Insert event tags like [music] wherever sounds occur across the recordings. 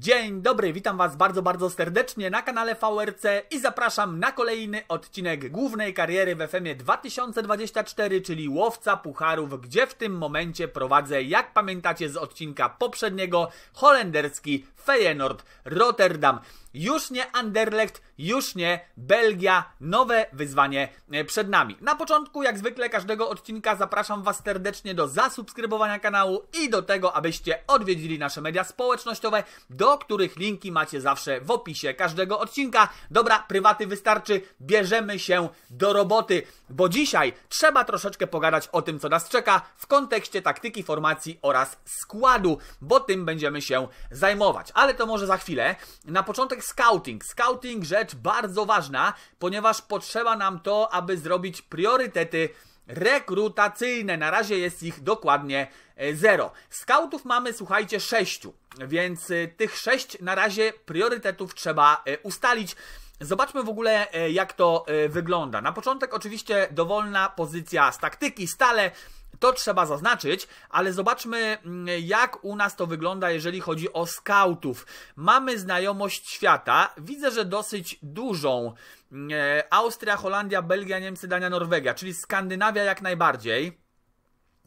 Dzień dobry, witam Was bardzo, bardzo serdecznie na kanale VRC i zapraszam na kolejny odcinek głównej kariery w FM 2024, czyli Łowca Pucharów, gdzie w tym momencie prowadzę, jak pamiętacie z odcinka poprzedniego, holenderski Feyenoord Rotterdam. Już nie Anderlecht, już nie Belgia, nowe wyzwanie e, przed nami. Na początku, jak zwykle, każdego odcinka zapraszam Was serdecznie do zasubskrybowania kanału i do tego, abyście odwiedzili nasze media społecznościowe, do których linki macie zawsze w opisie każdego odcinka. Dobra, prywaty wystarczy, bierzemy się do roboty, bo dzisiaj trzeba troszeczkę pogadać o tym, co nas czeka w kontekście taktyki, formacji oraz składu, bo tym będziemy się zajmować. Ale to może za chwilę. Na początek Scouting. Scouting rzecz bardzo ważna, ponieważ potrzeba nam to, aby zrobić priorytety rekrutacyjne. Na razie jest ich dokładnie e, zero. Scoutów mamy, słuchajcie, sześciu, więc e, tych sześć na razie priorytetów trzeba e, ustalić. Zobaczmy w ogóle, jak to wygląda. Na początek oczywiście dowolna pozycja z taktyki, stale to trzeba zaznaczyć, ale zobaczmy, mm, jak u nas to wygląda, jeżeli chodzi o skautów. Mamy znajomość świata, widzę, że dosyć dużą. Mm, e, Austria, Holandia, Belgia, Niemcy, Dania, Norwegia, czyli Skandynawia jak najbardziej.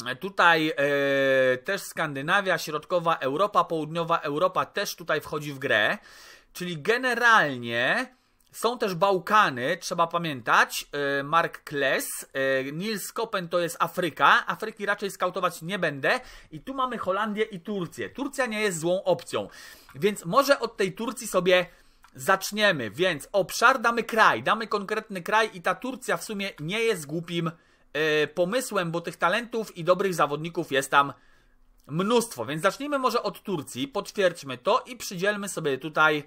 E, tutaj e, też Skandynawia, Środkowa Europa, Południowa Europa też tutaj wchodzi w grę. Czyli generalnie są też Bałkany, trzeba pamiętać, y, Mark Kles, y, Nils Kopen to jest Afryka, Afryki raczej skautować nie będę i tu mamy Holandię i Turcję. Turcja nie jest złą opcją, więc może od tej Turcji sobie zaczniemy, więc obszar damy kraj, damy konkretny kraj i ta Turcja w sumie nie jest głupim y, pomysłem, bo tych talentów i dobrych zawodników jest tam mnóstwo, więc zacznijmy może od Turcji, potwierdźmy to i przydzielmy sobie tutaj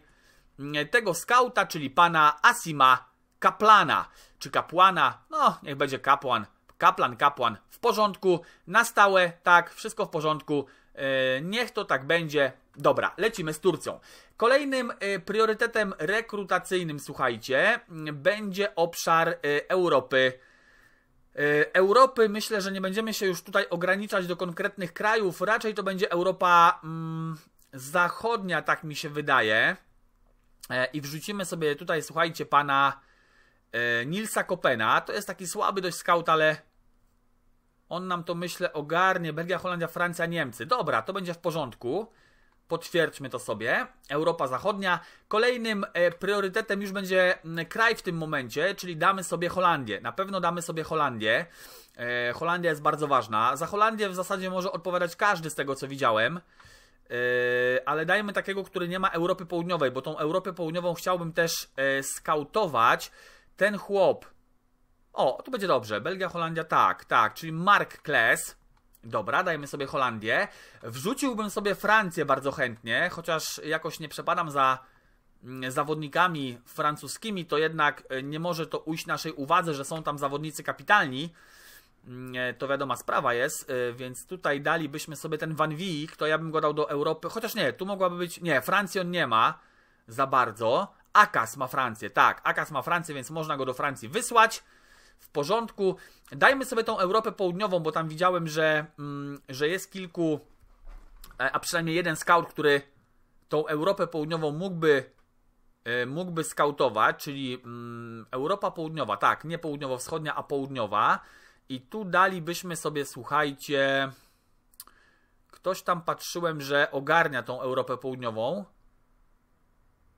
E, tego skauta, czyli pana Asima Kaplana, czy kapłana, no niech będzie kapłan, kaplan, kapłan, w porządku, na stałe, tak, wszystko w porządku, e, niech to tak będzie, dobra, lecimy z Turcją. Kolejnym e, priorytetem rekrutacyjnym, słuchajcie, będzie obszar Europy, Europy myślę, że nie będziemy się już tutaj ograniczać do konkretnych krajów, raczej to będzie Europa mm, zachodnia, tak mi się wydaje. E, I wrzucimy sobie tutaj, słuchajcie, pana e, Nilsa Kopena. To jest taki słaby dość scout, ale on nam to myślę ogarnie. Belgia, Holandia, Francja, Niemcy. Dobra, to będzie w porządku. Potwierdźmy to sobie. Europa Zachodnia. Kolejnym e, priorytetem już będzie kraj w tym momencie, czyli damy sobie Holandię. Na pewno damy sobie Holandię. Holandia jest bardzo ważna. Za Holandię w zasadzie może odpowiadać każdy z tego, co widziałem. E, ale dajmy takiego, który nie ma Europy Południowej, bo tą Europę Południową chciałbym też e, skautować. Ten chłop. O, to będzie dobrze. Belgia, Holandia, tak, tak, czyli Mark Kles. Dobra, dajmy sobie Holandię. Wrzuciłbym sobie Francję bardzo chętnie, chociaż jakoś nie przepadam za mm, zawodnikami francuskimi, to jednak e, nie może to ujść naszej uwadze, że są tam zawodnicy kapitalni. Mm, e, to wiadoma sprawa jest, e, więc tutaj dalibyśmy sobie ten Van Wijk, to ja bym go dał do Europy, chociaż nie, tu mogłaby być, nie, Francji on nie ma za bardzo, Akas ma Francję, tak, Akas ma Francję, więc można go do Francji wysłać, w porządku, dajmy sobie tą Europę Południową, bo tam widziałem, że, mm, że jest kilku, e, a przynajmniej jeden scout, który tą Europę Południową mógłby mógłby skautować, czyli mm, Europa Południowa, tak, nie południowo-wschodnia, a południowa, i tu dalibyśmy sobie, słuchajcie, ktoś tam patrzyłem, że ogarnia tą Europę Południową.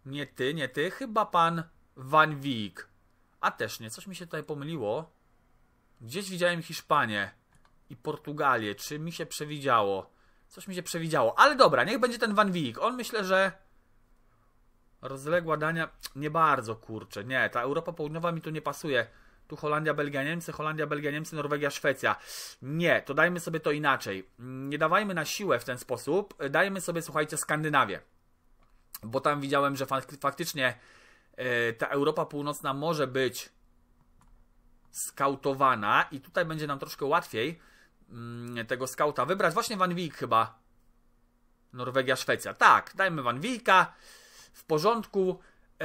Nie ty, nie ty, chyba pan Van Wijk. A też nie, coś mi się tutaj pomyliło. Gdzieś widziałem Hiszpanię i Portugalię, czy mi się przewidziało? Coś mi się przewidziało, ale dobra, niech będzie ten Van Wijk. On myślę, że rozległa dania nie bardzo, kurczę. Nie, ta Europa Południowa mi tu nie pasuje. Tu Holandia, Belgia, Niemcy, Holandia, Belgia, Niemcy, Norwegia, Szwecja. Nie, to dajmy sobie to inaczej. Mm, nie dawajmy na siłę w ten sposób. E, dajmy sobie, słuchajcie, Skandynawię. Bo tam widziałem, że fak faktycznie yy, ta Europa Północna może być skautowana i tutaj będzie nam troszkę łatwiej yy, tego skauta wybrać. Właśnie Van Wijk chyba. Norwegia, Szwecja. Tak, dajmy Van Wijka. W porządku. E,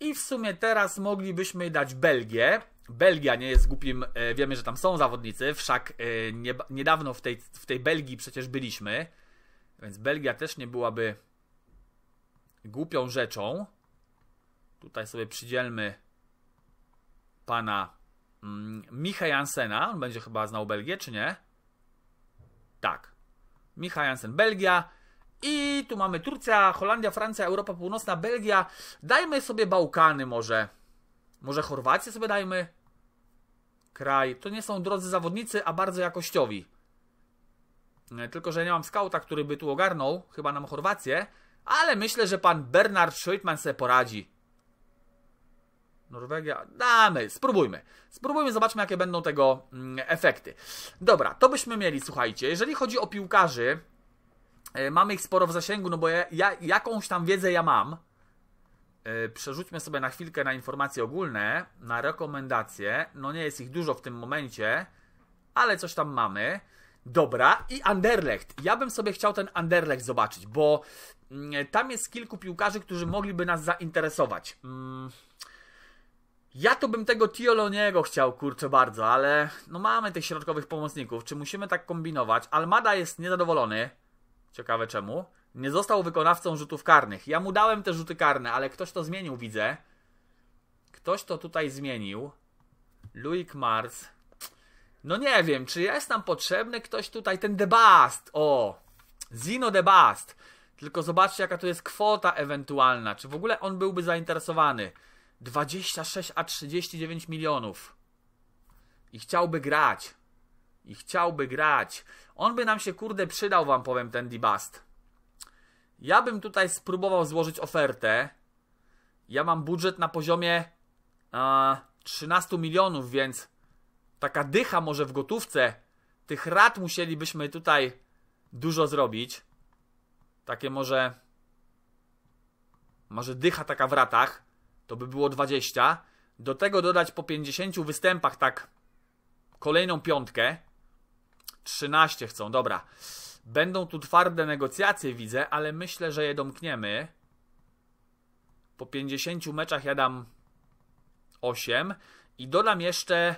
I w sumie teraz moglibyśmy dać Belgię Belgia nie jest głupim, e, wiemy, że tam są zawodnicy, wszak e, niedawno w tej, w tej Belgii przecież byliśmy, więc Belgia też nie byłaby głupią rzeczą. Tutaj sobie przydzielmy pana mm, Micha Jansena. On będzie chyba znał Belgię, czy nie? Tak. Micha Jansen, Belgia. I tu mamy Turcja, Holandia, Francja, Europa Północna, Belgia. Dajmy sobie Bałkany może. Może Chorwację sobie dajmy kraj. To nie są drodzy zawodnicy, a bardzo jakościowi. E, tylko, że nie mam skauta, który by tu ogarnął, chyba nam Chorwację, ale myślę, że pan Bernard Schreitman se poradzi. Norwegia, damy, spróbujmy. Spróbujmy, zobaczmy, jakie będą tego mm, efekty. Dobra, to byśmy mieli, słuchajcie, jeżeli chodzi o piłkarzy, e, mamy ich sporo w zasięgu, no bo ja, ja jakąś tam wiedzę ja mam, E, przerzućmy sobie na chwilkę na informacje ogólne, na rekomendacje. No nie jest ich dużo w tym momencie, ale coś tam mamy. Dobra, i Anderlecht. Ja bym sobie chciał ten Anderlecht zobaczyć, bo mm, tam jest kilku piłkarzy, którzy mogliby nas zainteresować. Mm, ja to bym tego Tioloniego chciał, kurczę, bardzo, ale no mamy tych środkowych pomocników. Czy musimy tak kombinować? Almada jest niezadowolony. Ciekawe czemu nie został wykonawcą rzutów karnych. Ja mu dałem te rzuty karne, ale ktoś to zmienił, widzę. Ktoś to tutaj zmienił. Luik Mars. No nie wiem, czy jest nam potrzebny ktoś tutaj, ten Debast. O, Zino Debast. Tylko zobaczcie, jaka tu jest kwota ewentualna. Czy w ogóle on byłby zainteresowany? 26 a 39 milionów. I chciałby grać. I chciałby grać. On by nam się, kurde, przydał, wam powiem, ten Debast. Ja bym tutaj spróbował złożyć ofertę. Ja mam budżet na poziomie e, 13 milionów, więc taka dycha może w gotówce. Tych rat musielibyśmy tutaj dużo zrobić. Takie może... Może dycha taka w ratach. To by było 20. Do tego dodać po 50 występach tak kolejną piątkę. 13 chcą, dobra. Będą tu twarde negocjacje, widzę, ale myślę, że je domkniemy. Po 50 meczach ja dam 8 i dodam jeszcze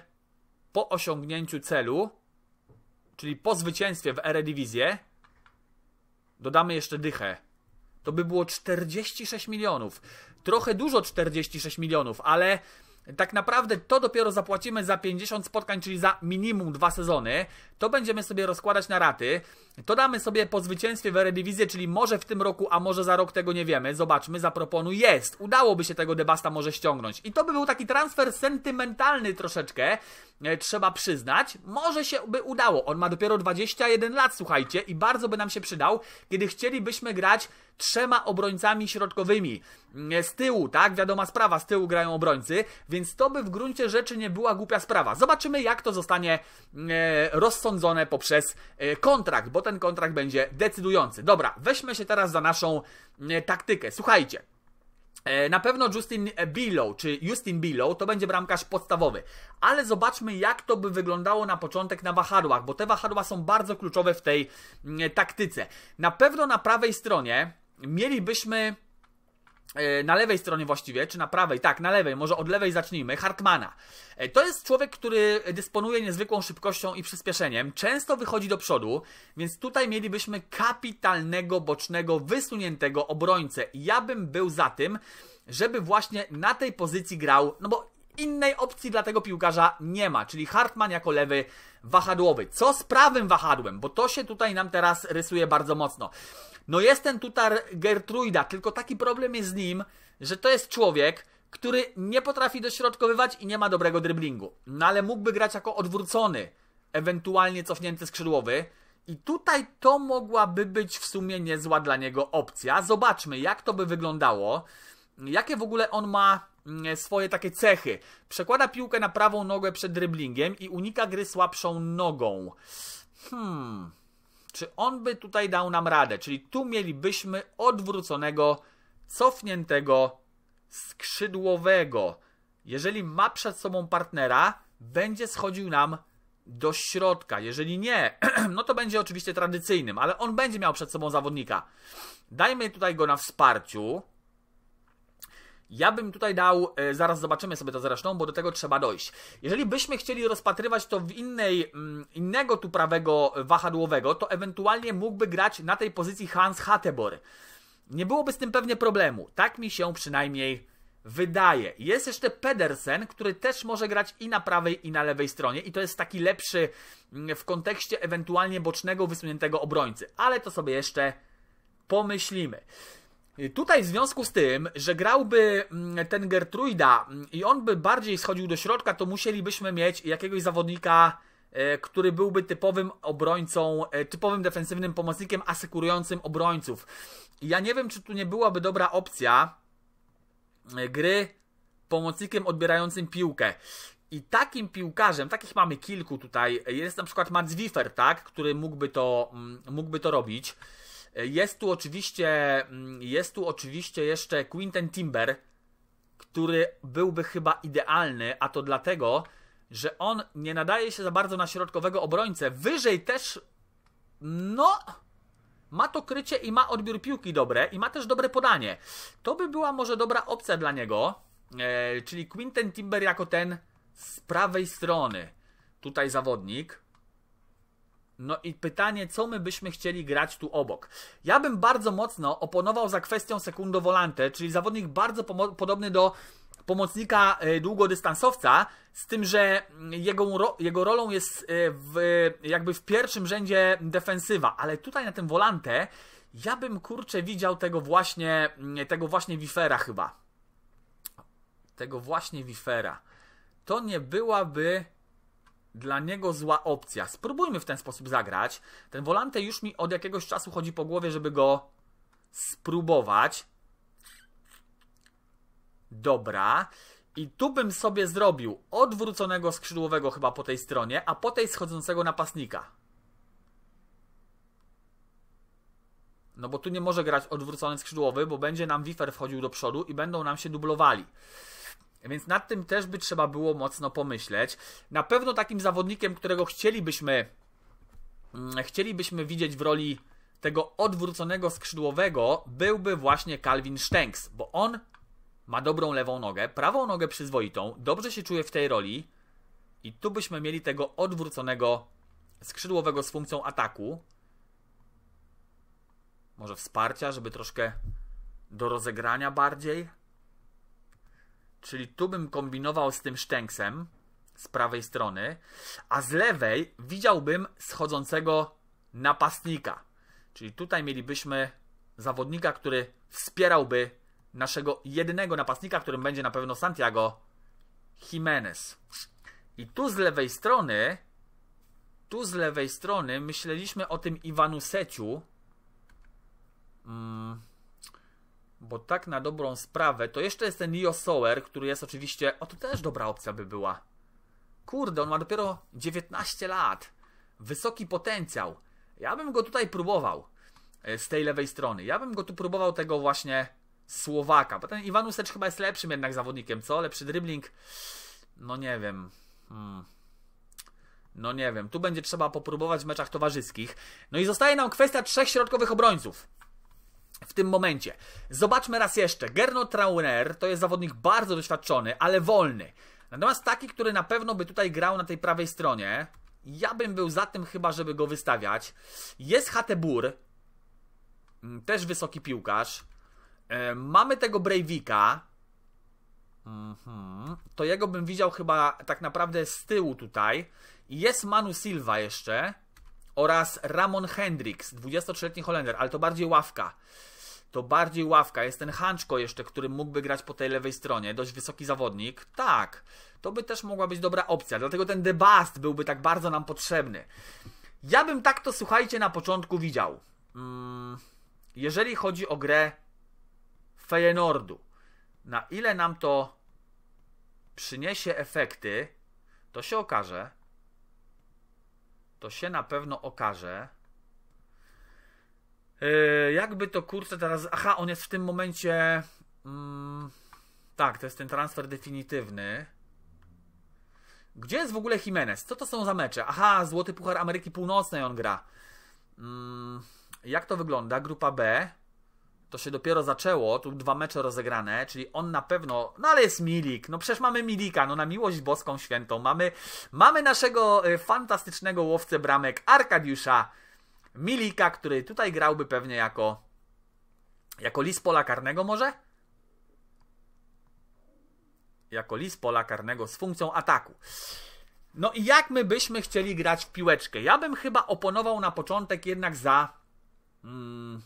po osiągnięciu celu, czyli po zwycięstwie w Eredivisie, dodamy jeszcze dychę. To by było 46 milionów. Trochę dużo 46 milionów, ale tak naprawdę to dopiero zapłacimy za 50 spotkań, czyli za minimum dwa sezony. To będziemy sobie rozkładać na raty. To damy sobie po zwycięstwie w Eredivisie, czyli może w tym roku, a może za rok tego nie wiemy. Zobaczmy, zaproponuj. Jest! Udałoby się tego Debasta może ściągnąć. I to by był taki transfer sentymentalny troszeczkę, e, trzeba przyznać. Może się by udało. On ma dopiero 21 lat, słuchajcie, i bardzo by nam się przydał, kiedy chcielibyśmy grać trzema obrońcami środkowymi. Mm, e, z tyłu, tak? Wiadoma sprawa, z tyłu grają obrońcy, więc więc to by w gruncie rzeczy nie była głupia sprawa. Zobaczymy, jak to zostanie e, rozsądzone poprzez e, kontrakt, bo ten kontrakt będzie decydujący. Dobra, weźmy się teraz za naszą e, taktykę. Słuchajcie. Na pewno Justin Bilow, czy Justin Bilow, to będzie bramkarz podstawowy. Ale zobaczmy, jak to by wyglądało na początek na wahadłach, bo te wahadła są bardzo kluczowe w tej mm, taktyce. Na pewno na prawej stronie mielibyśmy E, na lewej stronie właściwie, czy na prawej, tak, na lewej, może od lewej zacznijmy, Hartmana. E, to jest człowiek, który dysponuje niezwykłą szybkością i przyspieszeniem, często wychodzi do przodu, więc tutaj mielibyśmy kapitalnego, bocznego, wysuniętego obrońcę. Ja bym był za tym, żeby właśnie na tej pozycji grał, no bo innej opcji dla tego piłkarza nie ma, czyli Hartman jako lewy wahadłowy. Co z prawym wahadłem? Bo to się tutaj nam teraz rysuje bardzo mocno. No jest ten tutar Gertruida, tylko taki problem jest z nim, że to jest człowiek, który nie potrafi dośrodkowywać i nie ma dobrego dryblingu. No ale mógłby grać jako odwrócony, ewentualnie cofnięty skrzydłowy. I tutaj to mogłaby być w sumie niezła dla niego opcja. Zobaczmy, jak to by wyglądało. Jakie w ogóle on ma mm, swoje takie cechy. Przekłada piłkę na prawą nogę przed dryblingiem i unika gry słabszą nogą. Hmm, czy on by tutaj dał nam radę? Czyli tu mielibyśmy odwróconego, cofniętego skrzydłowego. Jeżeli ma przed sobą partnera, będzie schodził nam do środka. Jeżeli nie, [clears throat] no to będzie oczywiście tradycyjnym, ale on będzie miał przed sobą zawodnika. Dajmy tutaj go na wsparciu. Ja bym tutaj dał, e, zaraz zobaczymy sobie to zresztą, bo do tego trzeba dojść. Jeżeli byśmy chcieli rozpatrywać to w innej, mm, innego tu prawego wahadłowego, to ewentualnie mógłby grać na tej pozycji Hans Hattebor. Nie byłoby z tym pewnie problemu. Tak mi się przynajmniej wydaje. Jest jeszcze Pedersen, który też może grać i na prawej, i na lewej stronie, i to jest taki lepszy mm, w kontekście ewentualnie bocznego, wysuniętego obrońcy. Ale to sobie jeszcze pomyślimy. Tutaj w związku z tym, że grałby mm, ten Gertruida mm, i on by bardziej schodził do środka, to musielibyśmy mieć jakiegoś zawodnika, e, który byłby typowym obrońcą, e, typowym defensywnym pomocnikiem asekurującym obrońców. Ja nie wiem, czy tu nie byłaby dobra opcja e, gry pomocnikiem odbierającym piłkę. I takim piłkarzem, takich mamy kilku tutaj, jest na przykład Mats Wiffer, tak, który mógłby to, mm, mógłby to robić. Jest tu oczywiście, mm, jest tu oczywiście jeszcze Quinten Timber, który byłby chyba idealny, a to dlatego, że on nie nadaje się za bardzo na środkowego obrońcę. Wyżej też, no, ma to krycie i ma odbiór piłki dobre i ma też dobre podanie. To by była może dobra opcja dla niego, e, czyli Quinten Timber jako ten z prawej strony. Tutaj zawodnik. No i pytanie, co my byśmy chcieli grać tu obok? Ja bym bardzo mocno oponował za kwestią sekundo Volante, czyli zawodnik bardzo podobny do pomocnika e, długodystansowca, z tym, że mm, jego, jego rolą jest e, w, jakby w pierwszym rzędzie defensywa, ale tutaj na tym Volante ja bym kurczę widział tego właśnie, mm, tego właśnie Wifera chyba. Tego właśnie Wifera. To nie byłaby dla niego zła opcja. Spróbujmy w ten sposób zagrać. Ten Volante już mi od jakiegoś czasu chodzi po głowie, żeby go spróbować. Dobra. I tu bym sobie zrobił odwróconego skrzydłowego chyba po tej stronie, a po tej schodzącego napastnika. No bo tu nie może grać odwrócony skrzydłowy, bo będzie nam wifer wchodził do przodu i będą nam się dublowali. Więc nad tym też by trzeba było mocno pomyśleć. Na pewno takim zawodnikiem, którego chcielibyśmy, mm, chcielibyśmy widzieć w roli tego odwróconego skrzydłowego, byłby właśnie Calvin Stenks, bo on ma dobrą lewą nogę, prawą nogę przyzwoitą, dobrze się czuje w tej roli i tu byśmy mieli tego odwróconego skrzydłowego z funkcją ataku. Może wsparcia, żeby troszkę do rozegrania bardziej. Czyli tu bym kombinował z tym szczęksem z prawej strony, a z lewej widziałbym schodzącego napastnika. Czyli tutaj mielibyśmy zawodnika, który wspierałby naszego jednego napastnika, którym będzie na pewno Santiago Jimenez. I tu z lewej strony, tu z lewej strony myśleliśmy o tym Iwanu Seciu. Mm, bo tak na dobrą sprawę, to jeszcze jest ten Leo Sower, który jest oczywiście... O, to też dobra opcja by była. Kurde, on ma dopiero 19 lat. Wysoki potencjał. Ja bym go tutaj próbował. E, z tej lewej strony. Ja bym go tu próbował tego właśnie Słowaka. Bo ten Iwanusecz chyba jest lepszym jednak zawodnikiem, co? Lepszy dribbling? No nie wiem. Hmm. No nie wiem. Tu będzie trzeba popróbować w meczach towarzyskich. No i zostaje nam kwestia trzech środkowych obrońców w tym momencie. Zobaczmy raz jeszcze. Gernot Trauner to jest zawodnik bardzo doświadczony, ale wolny. Natomiast taki, który na pewno by tutaj grał na tej prawej stronie, ja bym był za tym chyba, żeby go wystawiać. Jest Hatebur, mm, też wysoki piłkarz. E, mamy tego Breivika. Mhm. To jego bym widział chyba tak naprawdę z tyłu tutaj. Jest Manu Silva jeszcze oraz Ramon Hendrix, 23-letni Holender, ale to bardziej ławka to bardziej ławka. Jest ten Hanczko jeszcze, który mógłby grać po tej lewej stronie. Dość wysoki zawodnik. Tak, to by też mogła być dobra opcja. Dlatego ten Debast byłby tak bardzo nam potrzebny. Ja bym tak to, słuchajcie, na początku widział. Mm, jeżeli chodzi o grę Feyenoordu, na ile nam to przyniesie efekty, to się okaże. To się na pewno okaże. Yy, jakby to kurczę teraz. Aha, on jest w tym momencie. Mm, tak, to jest ten transfer definitywny. Gdzie jest w ogóle Jimenez? Co to są za mecze? Aha, Złoty Puchar Ameryki Północnej on gra. Mm, jak to wygląda? Grupa B. To się dopiero zaczęło, tu dwa mecze rozegrane, czyli on na pewno, no ale jest Milik, no przecież mamy Milika, no na miłość boską świętą, mamy, mamy naszego y, fantastycznego łowcę bramek Arkadiusza Milika, który tutaj grałby pewnie jako jako lis pola karnego może? Jako lis pola karnego z funkcją ataku. No i jak my byśmy chcieli grać w piłeczkę? Ja bym chyba oponował na początek jednak za... Mm,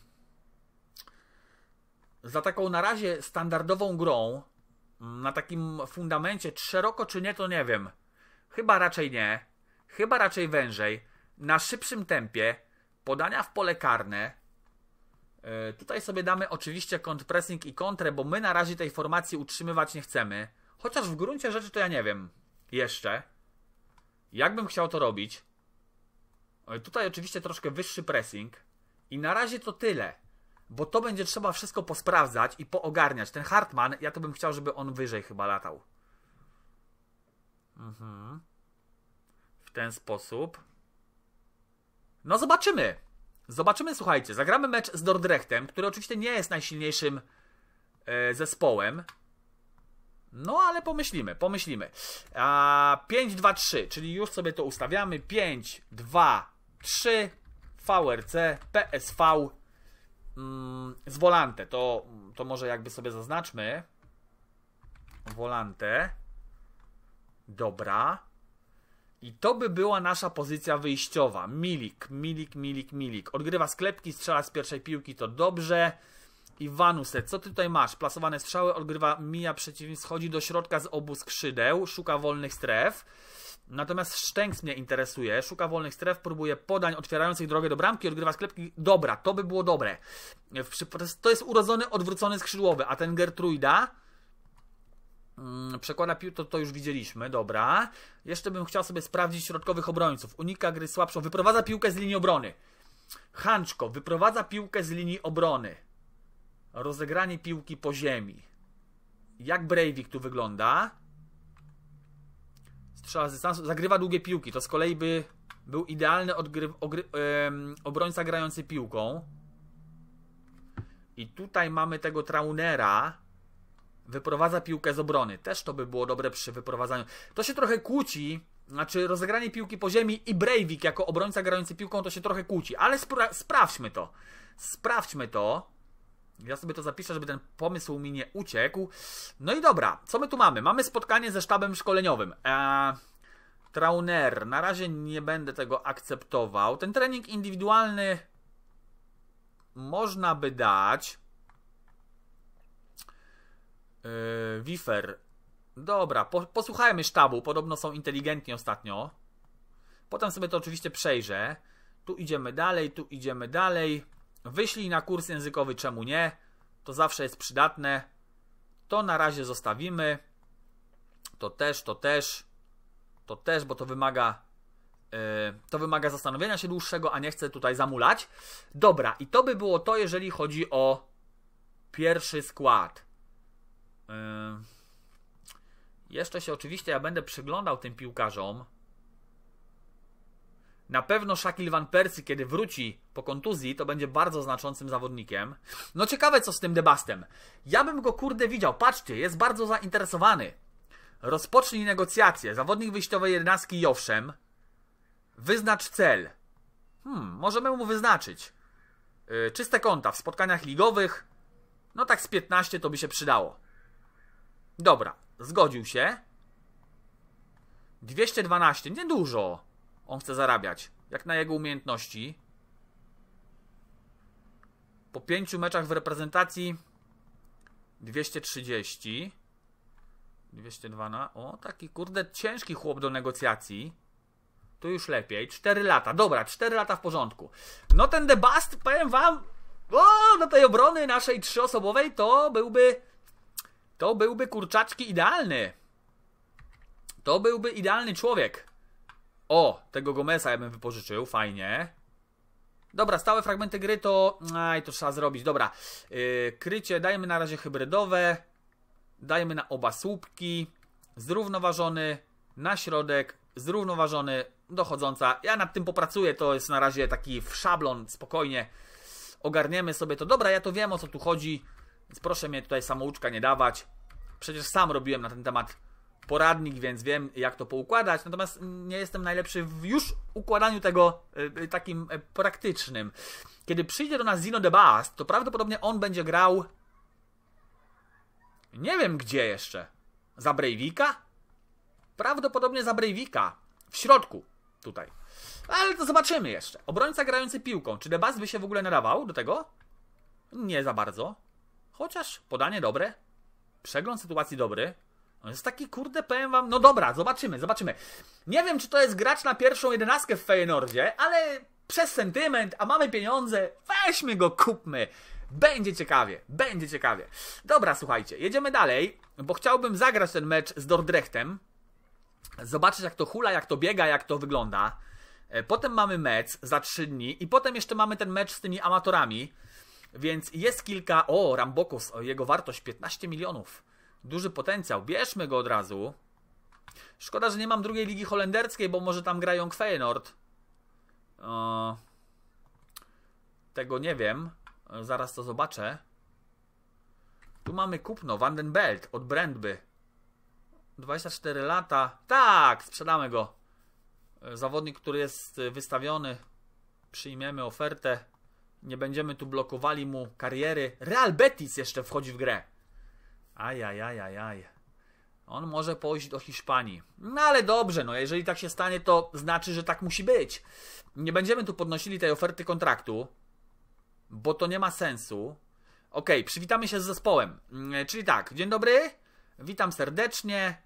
za taką na razie standardową grą, mm, na takim fundamencie, czy szeroko czy nie, to nie wiem. Chyba raczej nie. Chyba raczej wężej. Na szybszym tempie, podania w pole karne. E, tutaj sobie damy oczywiście kontrpressing i kontrę, bo my na razie tej formacji utrzymywać nie chcemy. Chociaż w gruncie rzeczy to ja nie wiem. Jeszcze. Jakbym chciał to robić. E, tutaj oczywiście troszkę wyższy pressing. I na razie to tyle. Bo to będzie trzeba wszystko posprawdzać i poogarniać. Ten Hartman, ja to bym chciał, żeby on wyżej chyba latał. Mhm. W ten sposób. No zobaczymy. Zobaczymy, słuchajcie. Zagramy mecz z Dordrechtem, który oczywiście nie jest najsilniejszym e, zespołem. No ale pomyślimy, pomyślimy. 5, 2, 3, czyli już sobie to ustawiamy. 5, 2, 3, VRC, PSV mm, z Volante. To, to może jakby sobie zaznaczmy. Volante. Dobra. I to by była nasza pozycja wyjściowa. Milik, Milik, Milik, Milik. Odgrywa sklepki, strzela z pierwszej piłki, to dobrze. Wanuse, co ty tutaj masz? Plasowane strzały, odgrywa mija przeciwnik, schodzi do środka z obu skrzydeł, szuka wolnych stref. Natomiast Szczęks mnie interesuje, szuka wolnych stref, próbuje podań otwierających drogę do bramki, odgrywa sklepki. Dobra, to by było dobre. To jest urodzony, odwrócony skrzydłowy, a ten Gertruida Przekłada piłkę, to, to już widzieliśmy, dobra. Jeszcze bym chciał sobie sprawdzić środkowych obrońców. Unika gry słabszą, wyprowadza piłkę z linii obrony. Hanczko wyprowadza piłkę z linii obrony. Rozegranie piłki po ziemi. Jak Breivik tu wygląda? Strzela z dystansu, zagrywa długie piłki. To z kolei by był idealny odgry, ogry, yy, obrońca grający piłką. I tutaj mamy tego Traunera, Wyprowadza piłkę z obrony. Też to by było dobre przy wyprowadzaniu. To się trochę kłóci, znaczy rozegranie piłki po ziemi i Breivik jako obrońca grający piłką to się trochę kłóci, ale spra sprawdźmy to. Sprawdźmy to. Ja sobie to zapiszę, żeby ten pomysł mi nie uciekł. No i dobra, co my tu mamy? Mamy spotkanie ze sztabem szkoleniowym. Eee, Trauner, na razie nie będę tego akceptował. Ten trening indywidualny można by dać. Yy, wifer. Dobra, po, posłuchajmy sztabu. Podobno są inteligentni ostatnio. Potem sobie to oczywiście przejrzę. Tu idziemy dalej, tu idziemy dalej. Wyślij na kurs językowy, czemu nie? To zawsze jest przydatne. To na razie zostawimy. To też, to też. To też, bo to wymaga yy, to wymaga zastanowienia się dłuższego, a nie chcę tutaj zamulać. Dobra, i to by było to, jeżeli chodzi o pierwszy skład. E, jeszcze się oczywiście ja będę przyglądał tym piłkarzom. Na pewno Shakil Van Persie, kiedy wróci po kontuzji, to będzie bardzo znaczącym zawodnikiem. No ciekawe co z tym Debastem. Ja bym go kurde widział. Patrzcie, jest bardzo zainteresowany. Rozpocznij negocjacje. Zawodnik wyjściowej jedenastki i owszem. Wyznacz cel. Hmm, możemy mu wyznaczyć. Yy, czyste konta w spotkaniach ligowych. No tak z 15 to by się przydało. Dobra, zgodził się. 212, niedużo. On chce zarabiać, jak na jego umiejętności. Po pięciu meczach w reprezentacji 230. 212. O, taki kurde ciężki chłop do negocjacji. Tu już lepiej. 4 lata. Dobra, 4 lata w porządku. No ten debast, powiem wam, o, do tej obrony naszej trzyosobowej to byłby to byłby kurczaczki idealny. To byłby idealny człowiek. O, tego Gomeza ja bym wypożyczył, fajnie. Dobra, stałe fragmenty gry to... Aj, to trzeba zrobić, dobra. Yy, krycie dajmy na razie hybrydowe. Dajmy na oba słupki. Zrównoważony, na środek, zrównoważony, dochodząca. Ja nad tym popracuję, to jest na razie taki w szablon, spokojnie. Ogarniemy sobie to. Dobra, ja to wiem o co tu chodzi, więc proszę mnie tutaj samouczka nie dawać. Przecież sam robiłem na ten temat poradnik, więc wiem jak to poukładać. Natomiast nie jestem najlepszy w już układaniu tego e, e, takim e, praktycznym. Kiedy przyjdzie do nas Zino de Bast, to prawdopodobnie on będzie grał nie wiem gdzie jeszcze. Za Breivika? Prawdopodobnie za Breivika. W środku. Tutaj. Ale to zobaczymy jeszcze. Obrońca grający piłką. Czy Debas by się w ogóle nadawał do tego? Nie za bardzo. Chociaż podanie dobre przegląd sytuacji dobry. On jest taki, kurde, powiem wam, no dobra, zobaczymy, zobaczymy. Nie wiem, czy to jest gracz na pierwszą jedenastkę w Feyenoordzie, ale przez sentyment, a mamy pieniądze, weźmy go, kupmy. Będzie ciekawie, będzie ciekawie. Dobra, słuchajcie, jedziemy dalej, bo chciałbym zagrać ten mecz z Dordrechtem. Zobaczyć, jak to hula, jak to biega, jak to wygląda. E, potem mamy mecz za trzy dni i potem jeszcze mamy ten mecz z tymi amatorami. Więc jest kilka. O, Rambokus, jego wartość 15 milionów. Duży potencjał. Bierzmy go od razu. Szkoda, że nie mam drugiej ligi holenderskiej, bo może tam grają Feyenoord. tego nie wiem. Zaraz to zobaczę. Tu mamy kupno. Belt od Brandby. 24 lata. Tak, sprzedamy go. Zawodnik, który jest wystawiony. Przyjmiemy ofertę. Nie będziemy tu blokowali mu kariery. Real Betis jeszcze wchodzi w grę. Ajajajajaj. Aj, aj, aj. On może pójść do Hiszpanii. No ale dobrze, no jeżeli tak się stanie, to znaczy, że tak musi być. Nie będziemy tu podnosili tej oferty kontraktu, bo to nie ma sensu. Ok, przywitamy się z zespołem. Mm, czyli tak, dzień dobry, witam serdecznie.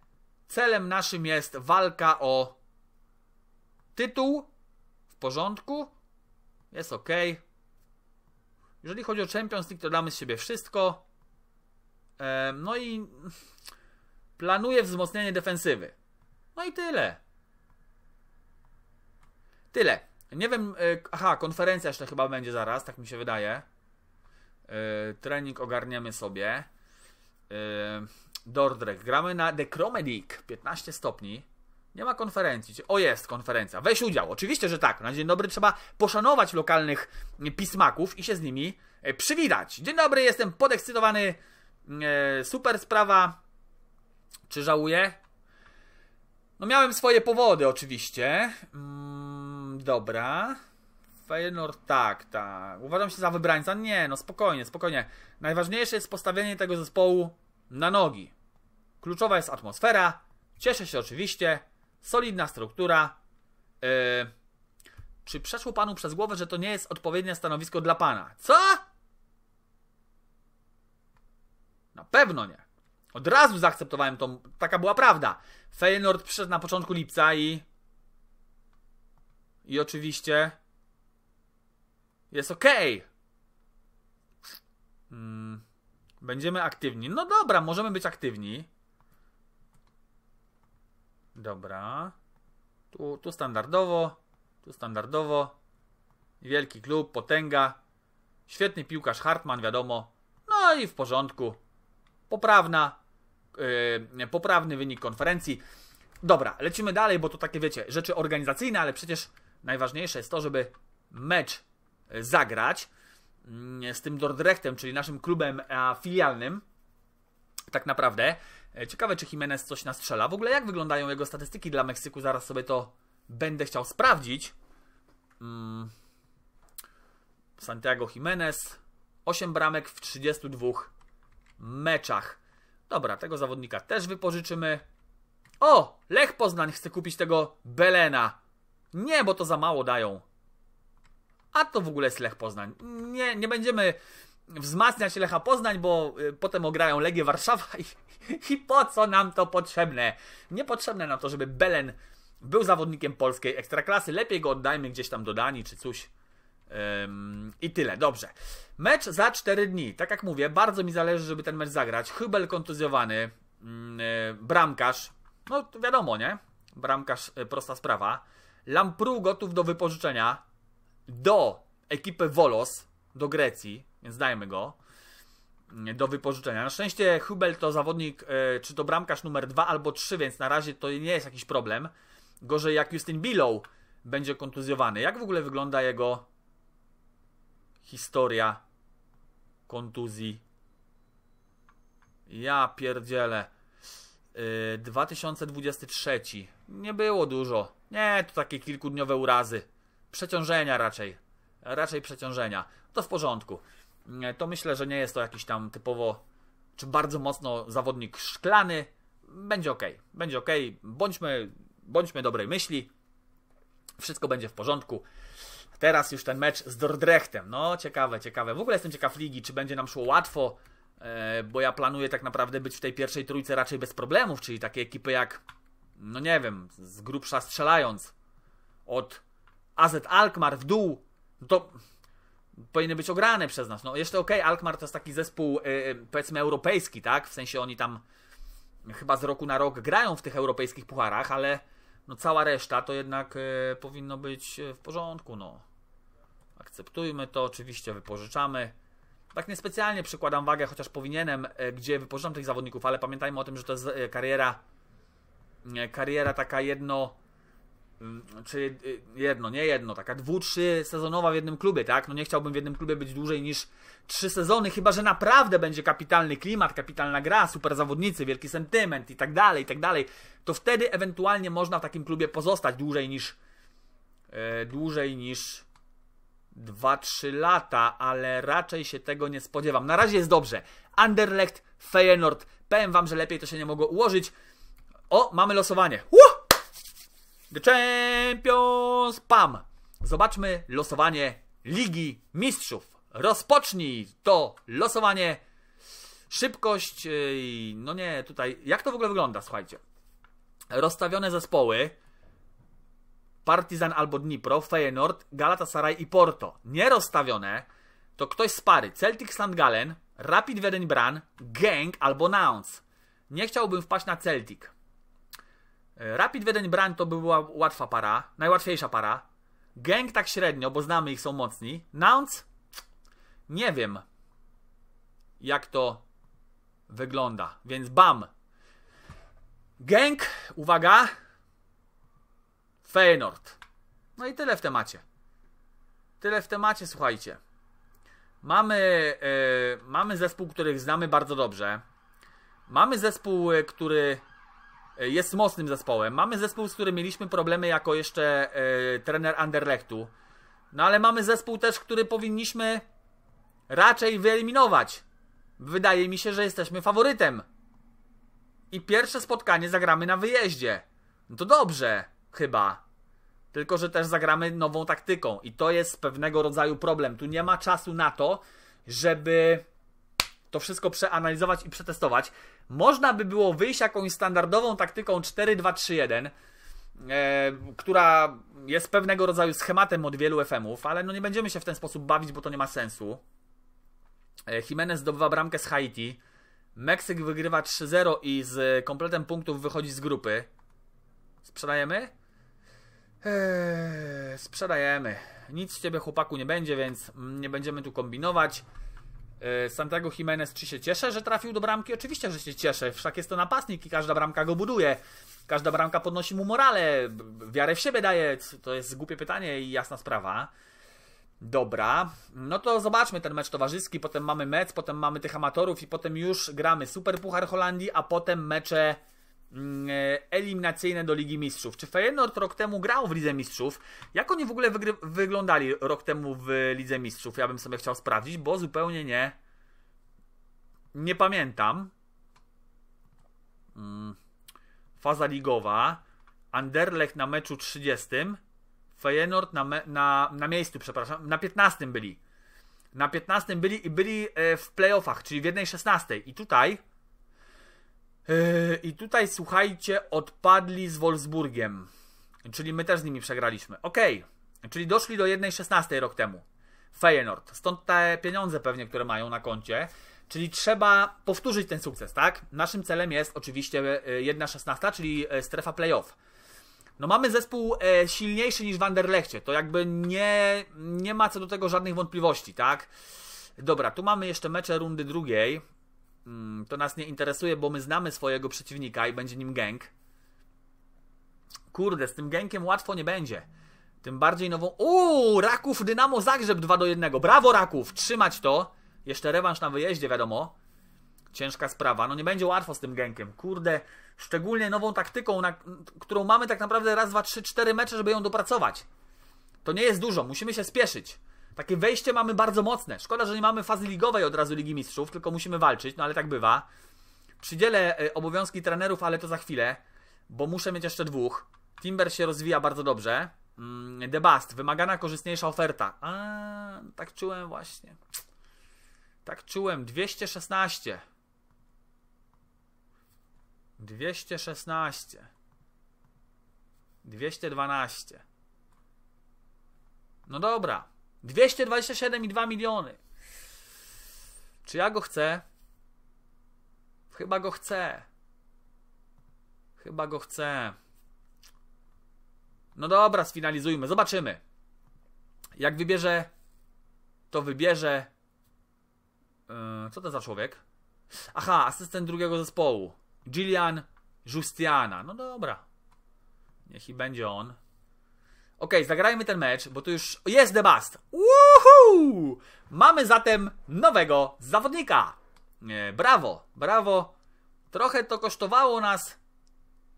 Celem naszym jest walka o tytuł. W porządku, jest ok. Jeżeli chodzi o Champions League, to damy z siebie wszystko. No i planuję wzmocnienie defensywy. No i tyle. Tyle. Nie wiem, e, aha, konferencja jeszcze chyba będzie zaraz, tak mi się wydaje. E, trening ogarniemy sobie. E, Dordrecht. Gramy na The Chrome League, 15 stopni. Nie ma konferencji. O, jest konferencja. Weź udział. Oczywiście, że tak. Na dzień dobry trzeba poszanować lokalnych pismaków i się z nimi e, przywitać. Dzień dobry, jestem podekscytowany. E, super sprawa. Czy żałuję? No miałem swoje powody oczywiście. Mm, dobra. Feyenoord, tak, tak. Uważam się za wybrańca. Nie, no spokojnie, spokojnie. Najważniejsze jest postawienie tego zespołu na nogi. Kluczowa jest atmosfera. Cieszę się oczywiście solidna struktura. E, czy przeszło panu przez głowę, że to nie jest odpowiednie stanowisko dla pana? Co? Na pewno nie. Od razu zaakceptowałem tą. Taka była prawda. Feyenoord przyszedł na początku lipca i. I oczywiście. Jest ok. Hmm. Będziemy aktywni. No dobra, możemy być aktywni. Dobra. Tu, tu standardowo. Tu standardowo. Wielki klub, potęga. Świetny piłkarz Hartman, wiadomo. No i w porządku. Poprawna. Yy, poprawny wynik konferencji. Dobra, lecimy dalej, bo to takie wiecie, rzeczy organizacyjne, ale przecież najważniejsze jest to, żeby mecz y, zagrać mm, z tym Dordrechtem, czyli naszym klubem filialnym. Tak naprawdę. E, ciekawe, czy Jimenez coś nastrzela. W ogóle jak wyglądają jego statystyki dla Meksyku? Zaraz sobie to będę chciał sprawdzić. Hmm. Santiago Jimenez. 8 bramek w 32 meczach. Dobra, tego zawodnika też wypożyczymy. O! Lech Poznań chce kupić tego Belena. Nie, bo to za mało dają. A to w ogóle jest Lech Poznań. Nie, nie będziemy wzmacniać Lecha Poznań, bo y, potem ograją Legię Warszawa [laughs] i, i po co nam to potrzebne? Niepotrzebne na to, żeby Belen był zawodnikiem polskiej ekstraklasy. Lepiej go oddajmy gdzieś tam do Danii czy coś. Ym, I tyle, dobrze. Mecz za 4 dni. Tak jak mówię, bardzo mi zależy, żeby ten mecz zagrać. Hybel kontuzjowany, yy, bramkarz, no to wiadomo, nie? Bramkarz, yy, prosta sprawa. Lampru gotów do wypożyczenia do ekipy Volos, do Grecji więc dajmy go do wypożyczenia. Na szczęście Hubel to zawodnik, e, czy to bramkarz numer dwa albo trzy, więc na razie to nie jest jakiś problem. Gorzej jak Justin Billow będzie kontuzjowany. Jak w ogóle wygląda jego historia kontuzji? Ja pierdzielę. 2023. E, nie było dużo. Nie, to takie kilkudniowe urazy. Przeciążenia raczej. Raczej przeciążenia. To w porządku. E, to myślę, że nie jest to jakiś tam typowo, czy bardzo mocno zawodnik szklany. Będzie ok, będzie ok. Bądźmy, bądźmy dobrej myśli. Wszystko będzie w porządku. Teraz już ten mecz z Dordrechtem. No, ciekawe, ciekawe. W ogóle jestem ciekaw ligi, czy będzie nam szło łatwo, e, bo ja planuję tak naprawdę być w tej pierwszej trójce raczej bez problemów, czyli takie ekipy jak, no nie wiem, z grubsza strzelając od AZ Alkmaar w dół, no to powinny być ograne przez nas. No jeszcze okej, okay, Alkmaar to jest taki zespół yy, powiedzmy europejski, tak? W sensie oni tam chyba z roku na rok grają w tych europejskich pucharach, ale no cała reszta to jednak yy, powinno być y, w porządku, no. Akceptujmy to, oczywiście wypożyczamy. Tak niespecjalnie przykładam wagę, chociaż powinienem, yy, gdzie wypożyczam tych zawodników, ale pamiętajmy o tym, że to jest y, kariera kariera taka jedno Mm, czy y, jedno, nie jedno, taka dwu, trzy sezonowa w jednym klubie, tak? No nie chciałbym w jednym klubie być dłużej niż trzy sezony, chyba że naprawdę będzie kapitalny klimat, kapitalna gra, super zawodnicy, wielki sentyment i tak dalej, i tak dalej. To wtedy ewentualnie można w takim klubie pozostać dłużej niż yy, dłużej niż 2-3 lata, ale raczej się tego nie spodziewam. Na razie jest dobrze. Anderlecht, Feyenoord. Powiem wam, że lepiej to się nie mogło ułożyć. O, mamy losowanie. Uh! The Champions Pam. Zobaczmy losowanie Ligi Mistrzów. Rozpocznij to losowanie. Szybkość, y, no nie, tutaj, jak to w ogóle wygląda, słuchajcie. Rozstawione zespoły, Partizan albo Dnipro, Feyenoord, Galatasaray i Porto. Nie rozstawione to ktoś z pary Celtic St. Gallen, Rapid Wiedeń Bran, Gang albo Nouns. Nie chciałbym wpaść na Celtic. E, Rapid Wiedeń Brań to była łatwa para, najłatwiejsza para. Geng tak średnio, bo znamy ich, są mocni. Nouns? Nie wiem, jak to wygląda. Więc bam! Geng, uwaga! Feyenoord. No i tyle w temacie. Tyle w temacie, słuchajcie. Mamy, yy, mamy zespół, których znamy bardzo dobrze. Mamy zespół, e, który E, jest mocnym zespołem. Mamy zespół, z którym mieliśmy problemy jako jeszcze e, trener Anderlechtu. No ale mamy zespół też, który powinniśmy raczej wyeliminować. Wydaje mi się, że jesteśmy faworytem. I pierwsze spotkanie zagramy na wyjeździe. No to dobrze, chyba. Tylko, że też zagramy nową taktyką. I to jest pewnego rodzaju problem. Tu nie ma czasu na to, żeby to wszystko przeanalizować i przetestować. Można by było wyjść jakąś standardową taktyką 4-2-3-1, e, która jest pewnego rodzaju schematem od wielu FM-ów, ale no nie będziemy się w ten sposób bawić, bo to nie ma sensu. E, Jimenez zdobywa bramkę z Haiti. Meksyk wygrywa 3-0 i z kompletem punktów wychodzi z grupy. Sprzedajemy? Eee, sprzedajemy. Nic z ciebie chłopaku nie będzie, więc nie będziemy tu kombinować. Y, Santiago Jimenez, czy się cieszę, że trafił do bramki? Oczywiście, że się cieszę. Wszak jest to napastnik i każda bramka go buduje. Każda bramka podnosi mu morale, wiarę w siebie daje. To jest głupie pytanie i jasna sprawa. Dobra, no to zobaczmy ten mecz towarzyski, potem mamy mecz, potem mamy tych amatorów i potem już gramy Super Puchar Holandii, a potem mecze Mm, e, eliminacyjne do Ligi Mistrzów. Czy Feyenoord rok temu grał w Lidze Mistrzów? Jak oni w ogóle wyglądali rok temu w Lidze Mistrzów? Ja bym sobie chciał sprawdzić, bo zupełnie nie nie pamiętam. Mm. Faza ligowa. Anderlecht na meczu 30. Feyenoord na, me, na, na miejscu, przepraszam, na 15 byli. Na 15 byli i byli e, w playoffach, czyli w jednej I tutaj Yy, I tutaj, słuchajcie, odpadli z Wolfsburgiem. Czyli my też z nimi przegraliśmy. Okej, okay. czyli doszli do 1,16 rok temu. Feyenoord. Stąd te pieniądze pewnie, które mają na koncie. Czyli trzeba powtórzyć ten sukces, tak? Naszym celem jest oczywiście 1,16, yy, czyli yy, strefa playoff. No mamy zespół e, silniejszy niż w Anderlechcie, to jakby nie, nie ma co do tego żadnych wątpliwości, tak? Dobra, tu mamy jeszcze mecze rundy drugiej. Mm, to nas nie interesuje, bo my znamy swojego przeciwnika i będzie nim gęk. Kurde, z tym gękiem łatwo nie będzie. Tym bardziej nową... Uuu, Raków Dynamo Zagrzeb 2 do 1. Brawo Raków, trzymać to. Jeszcze rewanż na wyjeździe, wiadomo. Ciężka sprawa. No nie będzie łatwo z tym gękiem. Kurde, szczególnie nową taktyką, na... którą mamy tak naprawdę raz, dwa, trzy, cztery mecze, żeby ją dopracować. To nie jest dużo, musimy się spieszyć. Takie wejście mamy bardzo mocne. Szkoda, że nie mamy fazy ligowej od razu Ligi Mistrzów, tylko musimy walczyć, no ale tak bywa. Przydzielę e, obowiązki trenerów, ale to za chwilę, bo muszę mieć jeszcze dwóch. Timber się rozwija bardzo dobrze. Mm, The Bast, wymagana korzystniejsza oferta. A, tak czułem właśnie. Tak czułem, 216. 216. 212. No dobra. 227,2 miliony. Czy ja go chcę? Chyba go chcę. Chyba go chcę. No dobra, sfinalizujmy. Zobaczymy. Jak wybierze, to wybierze. Yy, co to za człowiek? Aha, asystent drugiego zespołu. Gillian Justiana. No dobra. Niech i będzie on. Okej, okay, zagrajmy ten mecz, bo tu już jest The Bust. Woohoo! Mamy zatem nowego zawodnika. E, brawo, brawo. Trochę to kosztowało nas,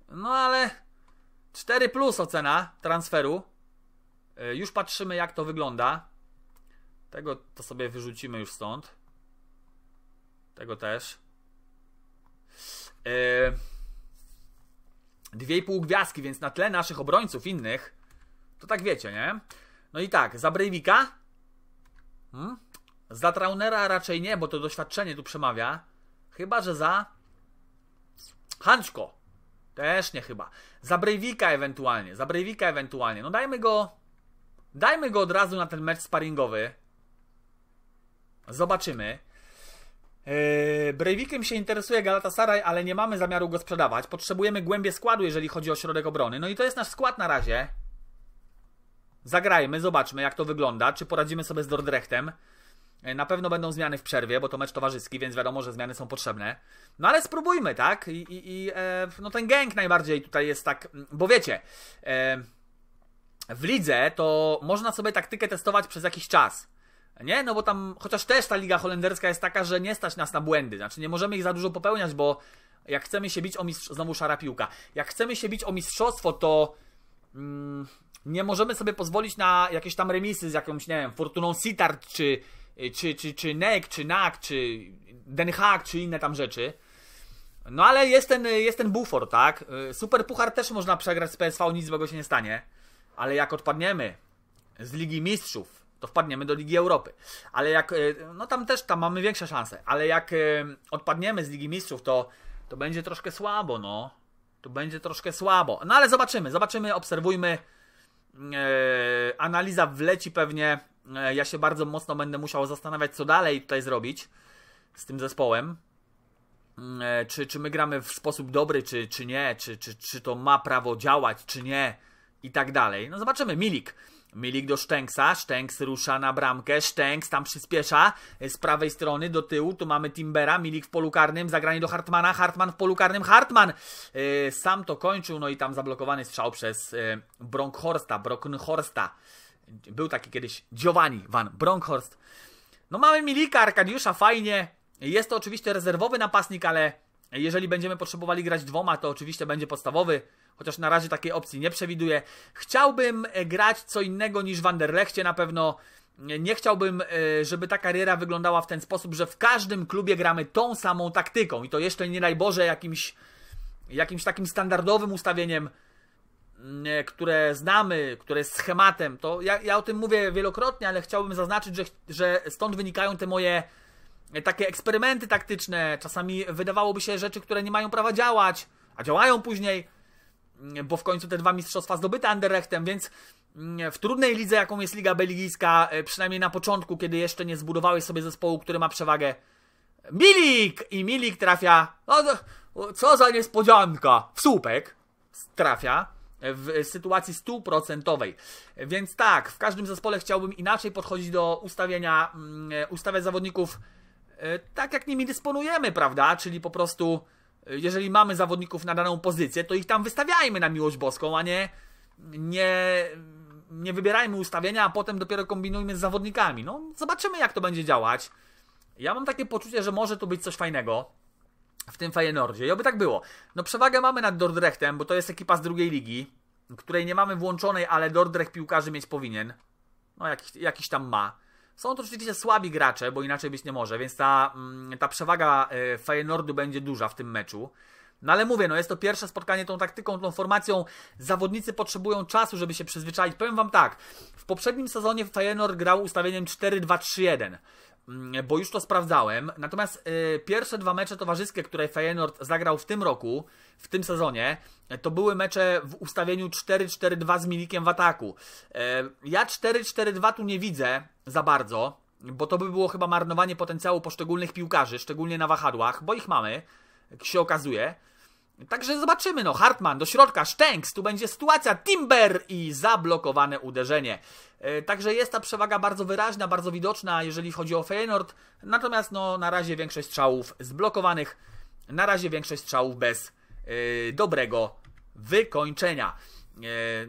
no ale 4 plus ocena transferu. E, już patrzymy jak to wygląda. Tego to sobie wyrzucimy już stąd. Tego też. E, dwie e, 2,5 gwiazdki, więc na tle naszych obrońców innych to tak wiecie, nie? No i tak, za Breivika? Hmm? Za Traunera raczej nie, bo to doświadczenie tu przemawia. Chyba, że za Hanczko. Też nie chyba. Za Breivika ewentualnie, za Breivika ewentualnie. No dajmy go, dajmy go od razu na ten mecz sparingowy. Zobaczymy. Yy, Breivikiem się interesuje Galatasaray, ale nie mamy zamiaru go sprzedawać. Potrzebujemy głębie składu, jeżeli chodzi o środek obrony. No i to jest nasz skład na razie. Zagrajmy, zobaczmy jak to wygląda, czy poradzimy sobie z Dordrechtem. E, na pewno będą zmiany w przerwie, bo to mecz towarzyski, więc wiadomo, że zmiany są potrzebne. No ale spróbujmy, tak? I, i, i e, no ten gęk najbardziej tutaj jest tak, mm, bo wiecie, e, w lidze to można sobie taktykę testować przez jakiś czas. Nie, no bo tam, chociaż też ta liga holenderska jest taka, że nie stać nas na błędy. Znaczy, nie możemy ich za dużo popełniać, bo jak chcemy się bić o mistrzostwo, znowu szara piłka, jak chcemy się bić o mistrzostwo, to. Mm, nie możemy sobie pozwolić na jakieś tam remisy z jakąś, nie wiem, Fortuną sitar czy, czy, czy, czy NEC, czy NAC, czy Den Haag, czy inne tam rzeczy. No ale jest ten, jest ten bufor, tak? Y, super Puchar też można przegrać z PSV, nic złego się nie stanie. Ale jak odpadniemy z Ligi Mistrzów, to wpadniemy do Ligi Europy. Ale jak, y, no tam też, tam mamy większe szanse. Ale jak y, odpadniemy z Ligi Mistrzów, to, to będzie troszkę słabo, no. To będzie troszkę słabo. No ale zobaczymy, zobaczymy, obserwujmy. E, analiza wleci pewnie. E, ja się bardzo mocno będę musiał zastanawiać, co dalej tutaj zrobić z tym zespołem. Mm, e, czy, czy my gramy w sposób dobry, czy, czy nie, czy, czy, czy to ma prawo działać, czy nie i tak dalej. No zobaczymy. Milik. Milik do Sztęksa, Sztęks rusza na bramkę, Sztęks tam przyspiesza y, z prawej strony do tyłu, tu mamy Timbera, Milik w polu karnym, zagranie do Hartmana, Hartman w polu karnym, Hartman yy, sam to kończył, no i tam zablokowany strzał przez yy, Bronkhorsta, Bronkhorsta, był taki kiedyś Giovanni van Bronkhorst. No mamy Milika, Arkadiusza, fajnie, jest to oczywiście rezerwowy napastnik, ale jeżeli będziemy potrzebowali grać dwoma, to oczywiście będzie podstawowy, chociaż na razie takiej opcji nie przewiduję. Chciałbym e, grać co innego niż w Anderlechcie na pewno. Nie chciałbym, e, żeby ta kariera wyglądała w ten sposób, że w każdym klubie gramy tą samą taktyką i to jeszcze nie daj Boże jakimś, jakimś takim standardowym ustawieniem, mm, e, które znamy, które jest schematem. To ja, ja o tym mówię wielokrotnie, ale chciałbym zaznaczyć, że, że stąd wynikają te moje takie eksperymenty taktyczne, czasami wydawałoby się rzeczy, które nie mają prawa działać, a działają później, mm, bo w końcu te dwa mistrzostwa zdobyte Anderlechtem, więc mm, w trudnej lidze, jaką jest Liga Belgijska, e, przynajmniej na początku, kiedy jeszcze nie zbudowałeś sobie zespołu, który ma przewagę, Milik! I Milik trafia, no, no, co za niespodzianka, w słupek trafia w sytuacji stuprocentowej. Więc tak, w każdym zespole chciałbym inaczej podchodzić do ustawienia, mm, e, ustawiać zawodników E, tak jak nimi dysponujemy, prawda? Czyli po prostu, e, jeżeli mamy zawodników na daną pozycję, to ich tam wystawiajmy na miłość boską, a nie, nie, nie wybierajmy ustawienia, a potem dopiero kombinujmy z zawodnikami. No, zobaczymy, jak to będzie działać. Ja mam takie poczucie, że może tu być coś fajnego w tym Feyenoordzie i oby tak było. No przewagę mamy nad Dordrechtem, bo to jest ekipa z drugiej ligi, której nie mamy włączonej, ale Dordrecht piłkarzy mieć powinien. No jakiś, jakiś tam ma. Są to oczywiście słabi gracze, bo inaczej być nie może, więc ta, mm, ta przewaga e, Feyenoordu będzie duża w tym meczu. No ale mówię, no jest to pierwsze spotkanie tą taktyką, tą formacją. Zawodnicy potrzebują czasu, żeby się przyzwyczaić. Powiem Wam tak, w poprzednim sezonie Feyenoord grał ustawieniem 4-2-3-1. Mm, bo już to sprawdzałem. Natomiast y, pierwsze dwa mecze towarzyskie, które Feyenoord zagrał w tym roku, w tym sezonie, to były mecze w ustawieniu 4-4-2 z Milikiem w ataku. Y, ja 4-4-2 tu nie widzę za bardzo, bo to by było chyba marnowanie potencjału poszczególnych piłkarzy, szczególnie na wahadłach, bo ich mamy, jak się okazuje. Także zobaczymy, no Hartman do środka, Sztęks, tu będzie sytuacja, Timber i zablokowane uderzenie. E, także jest ta przewaga bardzo wyraźna, bardzo widoczna, jeżeli chodzi o Feyenoord. Natomiast no, na razie większość strzałów zblokowanych, na razie większość strzałów bez yy, dobrego wykończenia. E,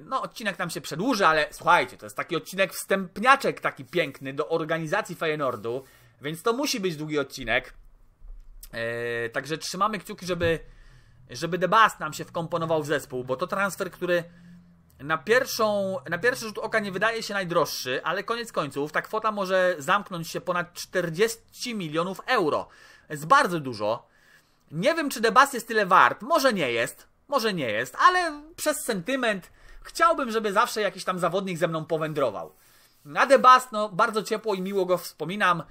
no, odcinek nam się przedłuży, ale słuchajcie, to jest taki odcinek wstępniaczek taki piękny do organizacji Feyenoordu, więc to musi być długi odcinek. także trzymamy kciuki, żeby żeby Debas nam się wkomponował w zespół, bo to transfer, który na, pierwszą, na pierwszy rzut oka nie wydaje się najdroższy, ale koniec końców ta kwota może zamknąć się ponad 40 milionów euro. Jest bardzo dużo. Nie wiem, czy Debas jest tyle wart. Może nie jest, może nie jest, ale przez sentyment chciałbym, żeby zawsze jakiś tam zawodnik ze mną powędrował. Na Debas, no bardzo ciepło i miło go wspominam.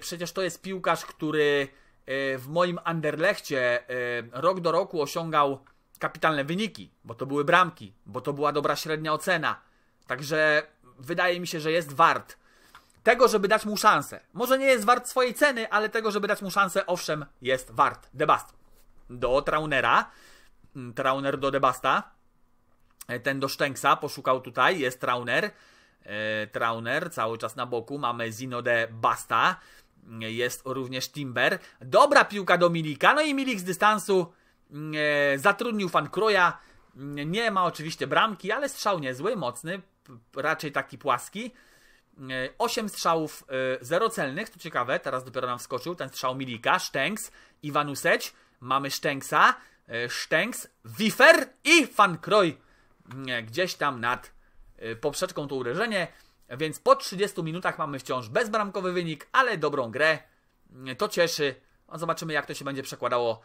Przecież to jest piłkarz, który E, w moim Anderlechcie e, rok do roku osiągał kapitalne wyniki, bo to były bramki, bo to była dobra średnia ocena. Także wydaje mi się, że jest wart tego, żeby dać mu szansę. Może nie jest wart swojej ceny, ale tego, żeby dać mu szansę, owszem, jest wart. Debast. Do Traunera. Mm, Trauner do Debasta. E, ten do Szczęksa poszukał tutaj, jest Trauner. Trauner cały czas na boku. Mamy Zino de Basta jest również Timber. Dobra piłka do Milika, no i Milik z dystansu mm, e, zatrudnił fan Kroja. Mm, nie ma oczywiście bramki, ale strzał niezły, mocny, raczej taki płaski. 8 mm, e, strzałów e, zerocelnych, to ciekawe, teraz dopiero nam wskoczył ten strzał Milika, Sztęks, Iwanuseć, mamy Sztęksa, Sztęks, Wifer i Fankroj, gdzieś tam nad poprzeczką to uderzenie. Więc po 30 minutach mamy wciąż bezbramkowy wynik, ale dobrą grę. To cieszy. Zobaczymy, jak to się będzie przekładało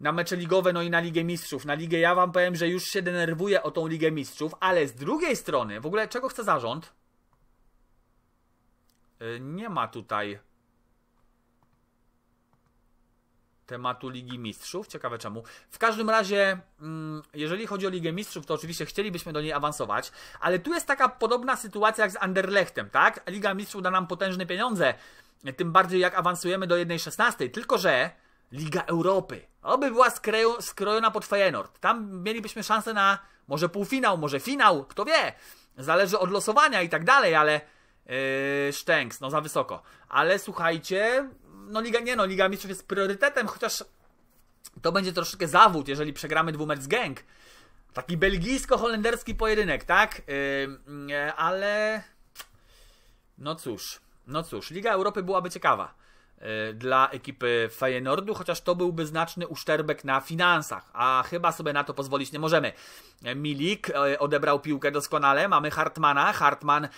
na mecze ligowe, no i na Ligę Mistrzów. Na Ligę ja wam powiem, że już się denerwuję o tą Ligę Mistrzów, ale z drugiej strony, w ogóle czego chce zarząd? Y, nie ma tutaj tematu Ligi Mistrzów. Ciekawe czemu. W każdym razie, mm, jeżeli chodzi o Ligę Mistrzów, to oczywiście chcielibyśmy do niej awansować, ale tu jest taka podobna sytuacja jak z Anderlechtem, tak? Liga Mistrzów da nam potężne pieniądze, tym bardziej jak awansujemy do 1.16, tylko że Liga Europy, oby była skrojona pod Feyenoord. Tam mielibyśmy szansę na może półfinał, może finał, kto wie. Zależy od losowania i tak dalej, ale... Yy, sztęks, no za wysoko. Ale słuchajcie, no Liga, nie no, Liga Mistrzów jest priorytetem, chociaż to będzie troszeczkę zawód, jeżeli przegramy dwumecz z Taki belgijsko-holenderski pojedynek, tak? Yy, ale... No cóż, no cóż, Liga Europy byłaby ciekawa. E, dla ekipy Feyenoordu, chociaż to byłby znaczny uszczerbek na finansach, a chyba sobie na to pozwolić nie możemy. E, Milik e, odebrał piłkę doskonale, mamy Hartmana, Hartman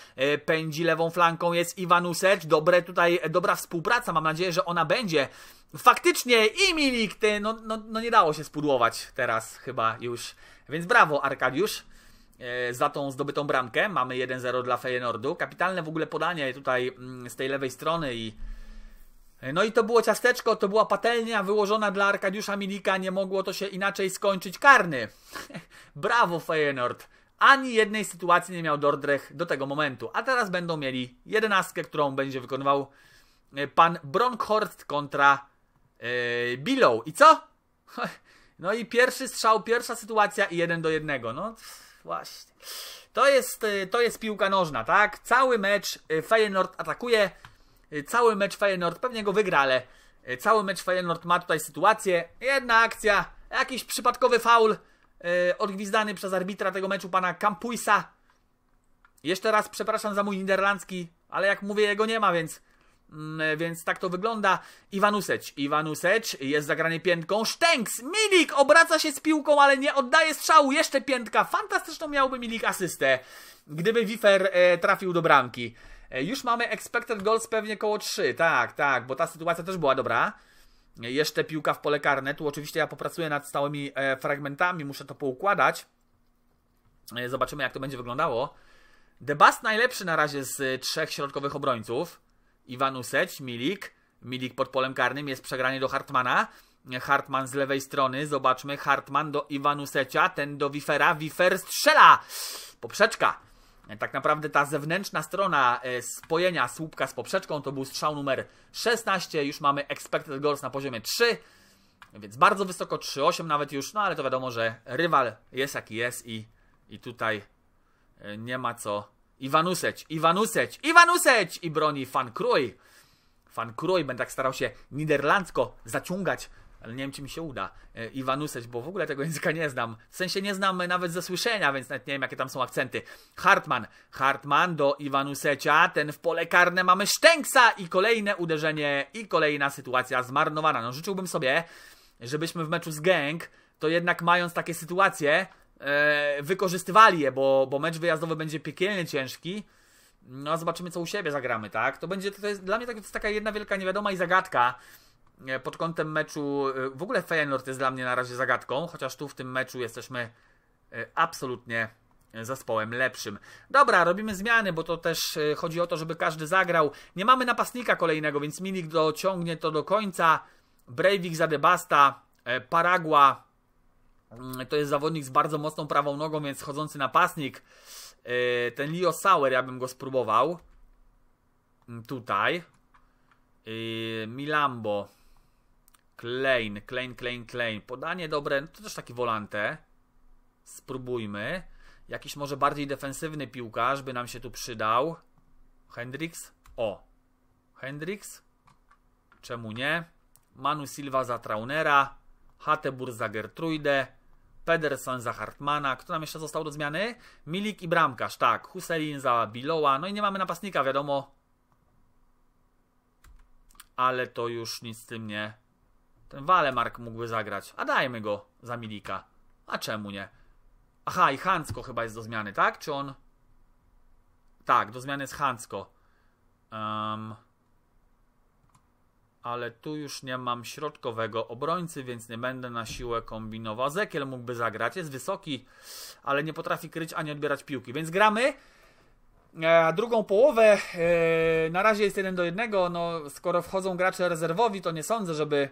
pędzi lewą flanką, jest Iwanusecz, dobre tutaj, dobra współpraca, mam nadzieję, że ona będzie. Faktycznie i Milik, ty, no, no, no nie dało się spudłować teraz chyba już, więc brawo Arkadiusz za tą zdobytą bramkę, mamy 1-0 dla Feyenoordu, kapitalne w ogóle podanie tutaj mm, z tej lewej strony i no i to było ciasteczko, to była patelnia wyłożona dla Arkadiusza Milika, nie mogło to się inaczej skończyć. Karny! [laughs] Brawo Feyenoord! Ani jednej sytuacji nie miał Dordrecht do tego momentu. A teraz będą mieli jedenastkę, którą będzie wykonywał e, pan Bronkhorst kontra yy, Bilow. I co? [laughs] No i pierwszy strzał, pierwsza sytuacja i jeden do jednego. No właśnie. To jest, e, to jest piłka nożna, tak? Cały mecz Feyenoord atakuje, Y, cały mecz Feyenoord pewnie go wygra, ale y, cały mecz Feyenoord ma tutaj sytuację. Jedna akcja, jakiś przypadkowy faul y, odgwizdany przez arbitra tego meczu, pana Kampuisa. Jeszcze raz przepraszam za mój niderlandzki, ale jak mówię, jego nie ma, więc mm, więc tak to wygląda. Iwanuseć, Iwanuseć jest zagrany piętką. Sztęks, Milik obraca się z piłką, ale nie oddaje strzału. Jeszcze piętka. Fantastyczną miałby Milik asystę, gdyby Wifer e, trafił do bramki. E, już mamy expected goals pewnie koło 3, tak, tak, bo ta sytuacja też była dobra. E, jeszcze piłka w pole karne, tu oczywiście ja popracuję nad stałymi e, fragmentami, muszę to poukładać. Zobaczymy jak to będzie wyglądało. Debas najlepszy na razie z trzech środkowych obrońców. Iwanuseć, Milik. Milik pod polem karnym, jest przegranie do Hartmana. Hartman z lewej strony, zobaczmy, Hartman do Iwanusecia, ten do Wifera, Wifer strzela! Poprzeczka! Tak naprawdę ta zewnętrzna strona e, spojenia słupka z poprzeczką to był strzał numer 16, już mamy expected goals na poziomie 3, więc bardzo wysoko, 3,8 nawet już, no ale to wiadomo, że rywal jest jaki jest i, i tutaj e, nie ma co Iwanuseć, Iwanuseć, Iwanuseć i broni Van Krój. Van Krój będę tak starał się niderlandzko zaciągać ale nie wiem, czy mi się uda. E, Iwanuseć, bo w ogóle tego języka nie znam. W sensie nie znam nawet ze słyszenia, więc nawet nie wiem, jakie tam są akcenty. Hartman. Hartman do Iwanusecia. Ten w pole karne mamy Sztęksa i kolejne uderzenie i kolejna sytuacja zmarnowana. No życzyłbym sobie, żebyśmy w meczu z Gang, to jednak mając takie sytuacje, e, wykorzystywali je, bo, bo mecz wyjazdowy będzie piekielnie ciężki. No, zobaczymy, co u siebie zagramy, tak? To będzie, to jest, dla mnie to jest taka jedna wielka niewiadoma i zagadka. E, pod kątem meczu, e, w ogóle Feyenoord jest dla mnie na razie zagadką, chociaż tu w tym meczu jesteśmy e, absolutnie zespołem lepszym. Dobra, robimy zmiany, bo to też chodzi o to, żeby każdy zagrał. Nie mamy napastnika kolejnego, więc Milik dociągnie to do końca. Breivik za Debasta, Paragua mm, to jest zawodnik z bardzo mocną prawą nogą, więc chodzący napastnik. Ten Leo Sauer, ja bym go spróbował. Mm, tutaj. Milambo. Klein, Klein, Klein, Klein. Podanie dobre, no to też taki wolante. Spróbujmy. Jakiś może bardziej defensywny piłkarz by nam się tu przydał. Hendrix? O. Hendrix? Czemu nie? Manu Silva za Traunera. Hatebur za Gertrude. Pedersen za Hartmana. Kto nam jeszcze został do zmiany? Milik i bramkarz, tak. Huselin za Biloła. No i nie mamy napastnika, wiadomo. Ale to już nic z tym nie ten Walemark mógłby zagrać. A dajmy go za Milika. A czemu nie? Aha, i Hansko chyba jest do zmiany, tak? Czy on... Tak, do zmiany jest Hansko. Um... Ale tu już nie mam środkowego obrońcy, więc nie będę na siłę kombinował. Zekiel mógłby zagrać, jest wysoki, ale nie potrafi kryć ani odbierać piłki. Więc gramy e, drugą połowę e, na razie jest 1 do 1. No, skoro wchodzą gracze rezerwowi, to nie sądzę, żeby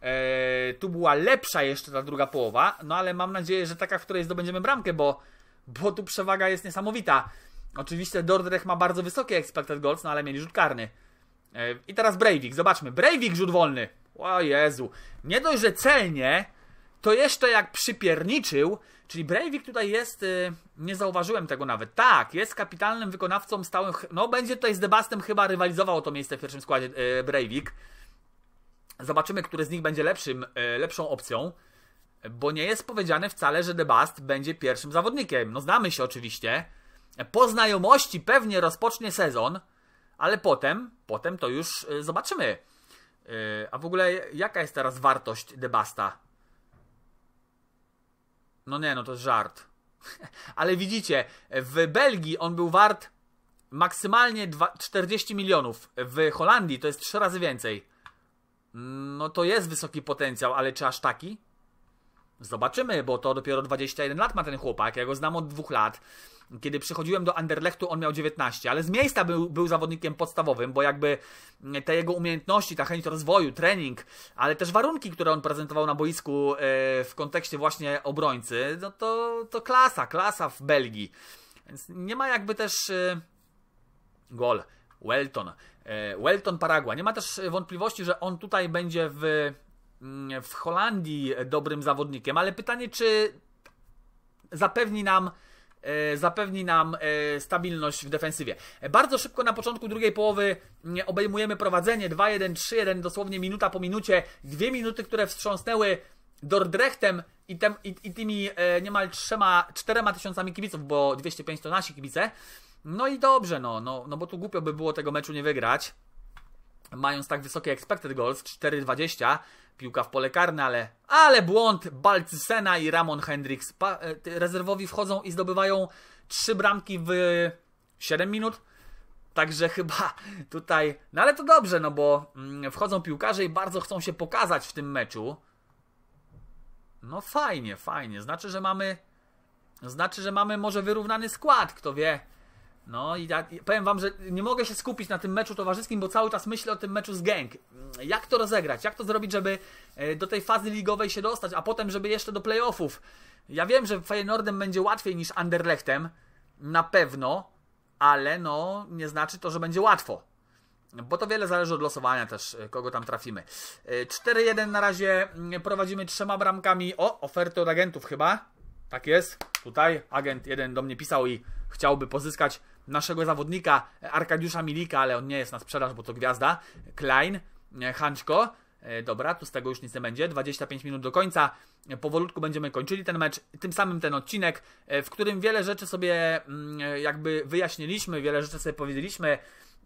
E, tu była lepsza jeszcze ta druga połowa, no ale mam nadzieję, że taka, w której zdobędziemy bramkę, bo, bo tu przewaga jest niesamowita. Oczywiście Dordrecht ma bardzo wysokie expected goals, no ale mieli rzut karny. E, I teraz Breivik, zobaczmy. Breivik rzut wolny. O Jezu. Nie dość, że celnie, to jeszcze jak przypierniczył, czyli Breivik tutaj jest, y, nie zauważyłem tego nawet. Tak, jest kapitalnym wykonawcą stałym, no będzie tutaj z Debastem chyba rywalizował to miejsce w pierwszym składzie yy, Breivik. Zobaczymy, który z nich będzie lepszym, e, lepszą opcją, bo nie jest powiedziane wcale, że Debast Bast będzie pierwszym zawodnikiem. No znamy się oczywiście. Po znajomości pewnie rozpocznie sezon, ale potem, potem to już e, zobaczymy. E, a w ogóle jaka jest teraz wartość Debasta? Basta? No nie, no to żart. [laughs] Ale widzicie, w Belgii on był wart maksymalnie 40 milionów. W Holandii to jest 3 razy więcej no to jest wysoki potencjał, ale czy aż taki? Zobaczymy, bo to dopiero 21 lat ma ten chłopak. Ja go znam od dwóch lat. Kiedy przychodziłem do Anderlechtu, on miał 19, ale z miejsca był, był zawodnikiem podstawowym, bo jakby te jego umiejętności, ta chęć rozwoju, trening, ale też warunki, które on prezentował na boisku e, w kontekście właśnie obrońcy, no to, to klasa, klasa w Belgii. Więc nie ma jakby też. E, gol. Welton. E, Welton Paragua. Nie ma też wątpliwości, że on tutaj będzie w, mm, w Holandii dobrym zawodnikiem, ale pytanie, czy zapewni nam e, zapewni nam e, stabilność w defensywie. Bardzo szybko na początku drugiej połowy mm, obejmujemy prowadzenie 2-1, 3-1, dosłownie minuta po minucie, dwie minuty, które wstrząsnęły Dordrechtem i, tem, i, i tymi niemal trzema, czterema tysiącami kibiców, bo 205 to nasi kibice. No i dobrze, no, no, no bo tu głupio by było tego meczu nie wygrać. Mając tak wysokie expected goals, 4,20, piłka w pole karne, ale, ale błąd Balcysena i Ramon Hendricks. Pa, e, rezerwowi wchodzą i zdobywają trzy bramki w 7 minut. Także [laughs] chyba tutaj, no ale to dobrze, no bo mm, wchodzą piłkarze i bardzo chcą się pokazać w tym meczu. No fajnie, fajnie. Znaczy, że mamy, znaczy, że mamy może wyrównany skład, kto wie. No i ja, powiem wam, że nie mogę się skupić na tym meczu towarzyskim, bo cały czas myślę o tym meczu z Gang. Jak to rozegrać? Jak to zrobić, żeby e, do tej fazy ligowej się dostać, a potem, żeby jeszcze do playoffów? Ja wiem, że Feyenoordem będzie łatwiej niż Anderlechtem, na pewno, ale no nie znaczy to, że będzie łatwo. Bo to wiele zależy od losowania też, e, kogo tam trafimy. 4-1 e, na razie mm, prowadzimy trzema bramkami. O, oferty od agentów chyba. Tak jest. Tutaj agent jeden do mnie pisał i chciałby pozyskać naszego zawodnika e, Arkadiusza Milika, ale on nie jest na sprzedaż, bo to gwiazda, Klein, e, Hanczko, e, Dobra, tu z tego już nic nie będzie. 25 minut do końca. Powolutku będziemy kończyli ten mecz, tym samym ten odcinek, w którym wiele rzeczy sobie mm, jakby wyjaśniliśmy, wiele rzeczy sobie powiedzieliśmy.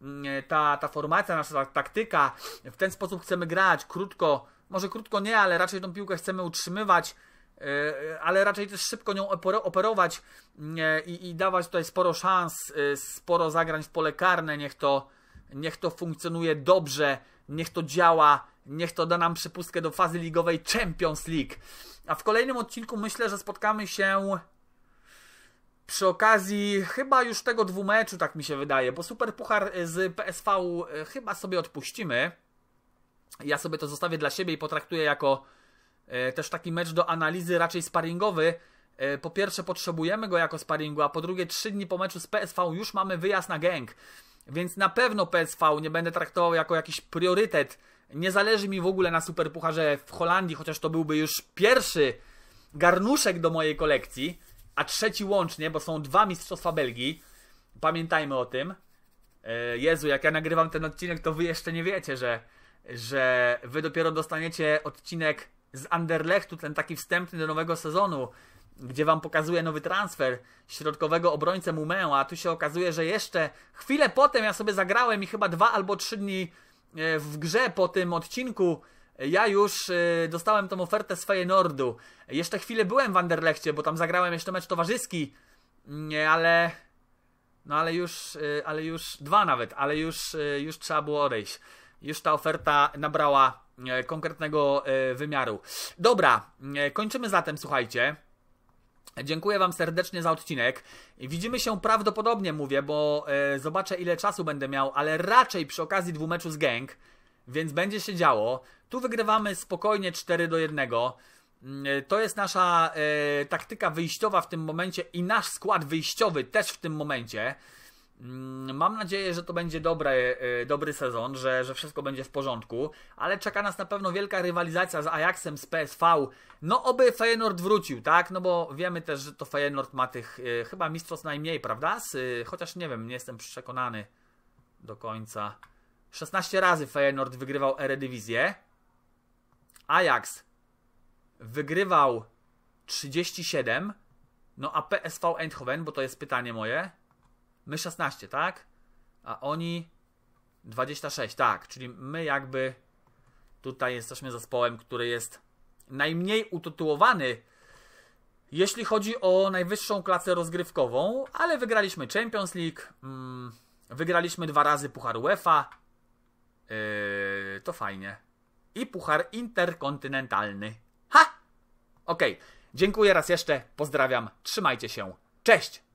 Mm, ta, ta formacja, nasza taktyka, w ten sposób chcemy grać, krótko, może krótko nie, ale raczej tą piłkę chcemy utrzymywać. E, ale raczej też szybko nią operować i, i dawać tutaj sporo szans, e, sporo zagrań w pole karne, niech to, niech to funkcjonuje dobrze, niech to działa, niech to da nam przypustkę do fazy ligowej Champions League. A w kolejnym odcinku myślę, że spotkamy się przy okazji chyba już tego dwumeczu, tak mi się wydaje, bo Super Puchar e, z PSV chyba sobie odpuścimy. Ja sobie to zostawię dla siebie i potraktuję jako E, też taki mecz do analizy raczej sparingowy. E, po pierwsze potrzebujemy go jako sparingu, a po drugie trzy dni po meczu z PSV już mamy wyjazd na gang. Więc na pewno PSV nie będę traktował jako jakiś priorytet. Nie zależy mi w ogóle na superpucharze w Holandii, chociaż to byłby już pierwszy garnuszek do mojej kolekcji, a trzeci łącznie, bo są dwa mistrzostwa Belgii. Pamiętajmy o tym. E, Jezu, jak ja nagrywam ten odcinek, to wy jeszcze nie wiecie, że, że wy dopiero dostaniecie odcinek z Anderlechtu, ten taki wstępny do nowego sezonu, gdzie wam pokazuje nowy transfer środkowego obrońcę Mumeo, a tu się okazuje, że jeszcze chwilę potem ja sobie zagrałem i chyba dwa albo trzy dni e, w grze po tym odcinku ja już e, dostałem tą ofertę z Nordu. Jeszcze chwilę byłem w Anderlechcie, bo tam zagrałem jeszcze mecz towarzyski, mm, ale no ale już, e, ale już dwa nawet, ale już, już trzeba było odejść. Już ta oferta nabrała E, konkretnego e, wymiaru. Dobra, e, kończymy zatem, słuchajcie. Dziękuję Wam serdecznie za odcinek. Widzimy się prawdopodobnie, mówię, bo zobaczę ile czasu będę miał, ale raczej przy okazji dwóch meczów z Gang, więc będzie się działo. Tu wygrywamy spokojnie 4 do 1. Mm, to jest nasza taktyka wyjściowa w tym momencie i nasz skład wyjściowy też w tym momencie. Mm, mam nadzieję, że to będzie dobry, e, dobry sezon, że, że wszystko będzie w porządku, ale czeka nas na pewno wielka rywalizacja z Ajaxem, z PSV. No oby Feyenoord wrócił, tak? No bo wiemy też, że to Feyenoord ma tych y, chyba mistrzostw najmniej, prawda? Z, y, chociaż nie wiem, nie jestem przekonany do końca. 16 razy Feyenoord wygrywał Eredivisję, Ajax wygrywał 37. No a PSV Eindhoven, bo to jest pytanie moje, My 16, tak? A oni 26, tak. Czyli my jakby tutaj jesteśmy zespołem, który jest najmniej utytułowany, jeśli chodzi o najwyższą klasę rozgrywkową, ale wygraliśmy Champions League, mm, wygraliśmy dwa razy Puchar UEFA, yy, to fajnie. I Puchar Interkontynentalny. Ha! Okej, okay. dziękuję raz jeszcze, pozdrawiam, trzymajcie się, cześć!